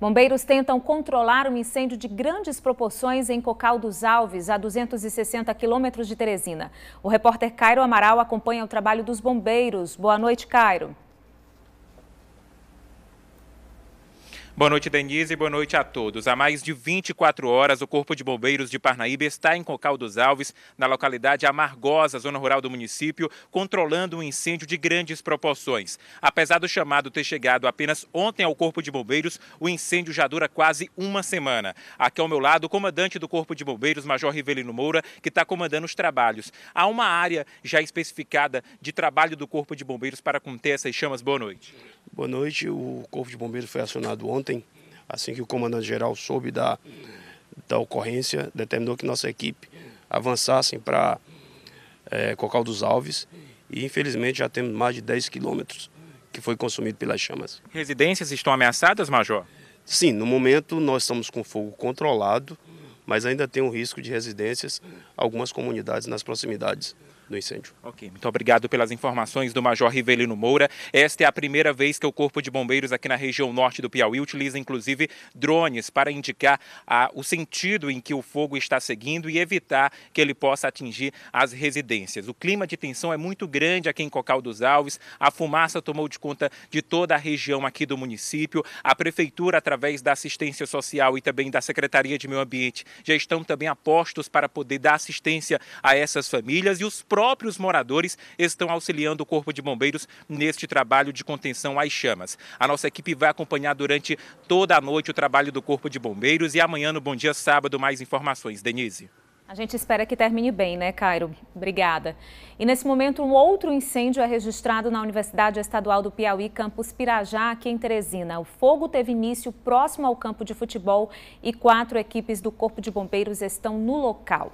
Bombeiros tentam controlar um incêndio de grandes proporções em Cocal dos Alves, a 260 quilômetros de Teresina. O repórter Cairo Amaral acompanha o trabalho dos bombeiros. Boa noite, Cairo. Boa noite, Denise, e boa noite a todos. Há mais de 24 horas, o Corpo de Bombeiros de Parnaíba está em Cocal dos Alves, na localidade Amargosa, zona rural do município, controlando um incêndio de grandes proporções. Apesar do chamado ter chegado apenas ontem ao Corpo de Bombeiros, o incêndio já dura quase uma semana. Aqui ao meu lado, o comandante do Corpo de Bombeiros, Major Rivelino Moura, que está comandando os trabalhos. Há uma área já especificada de trabalho do Corpo de Bombeiros para conter essas chamas. Boa noite. Boa noite. O Corpo de Bombeiros foi acionado ontem ontem, assim que o comandante-geral soube da, da ocorrência, determinou que nossa equipe avançasse para é, Cocal dos Alves e infelizmente já temos mais de 10 quilômetros que foi consumido pelas chamas. Residências estão ameaçadas, Major? Sim, no momento nós estamos com fogo controlado, mas ainda tem um risco de residências, algumas comunidades nas proximidades do incêndio. Ok, muito obrigado pelas informações do Major Rivelino Moura. Esta é a primeira vez que o Corpo de Bombeiros aqui na região norte do Piauí utiliza, inclusive, drones para indicar ah, o sentido em que o fogo está seguindo e evitar que ele possa atingir as residências. O clima de tensão é muito grande aqui em Cocal dos Alves, a fumaça tomou de conta de toda a região aqui do município. A Prefeitura, através da assistência social e também da Secretaria de Meio Ambiente, já estão também apostos para poder dar assistência a essas famílias e os próprios moradores estão auxiliando o Corpo de Bombeiros neste trabalho de contenção às chamas. A nossa equipe vai acompanhar durante toda a noite o trabalho do Corpo de Bombeiros e amanhã no Bom Dia Sábado mais informações. Denise. A gente espera que termine bem, né, Cairo? Obrigada. E nesse momento, um outro incêndio é registrado na Universidade Estadual do Piauí, campus Pirajá, aqui em Teresina. O fogo teve início próximo ao campo de futebol e quatro equipes do Corpo de Bombeiros estão no local.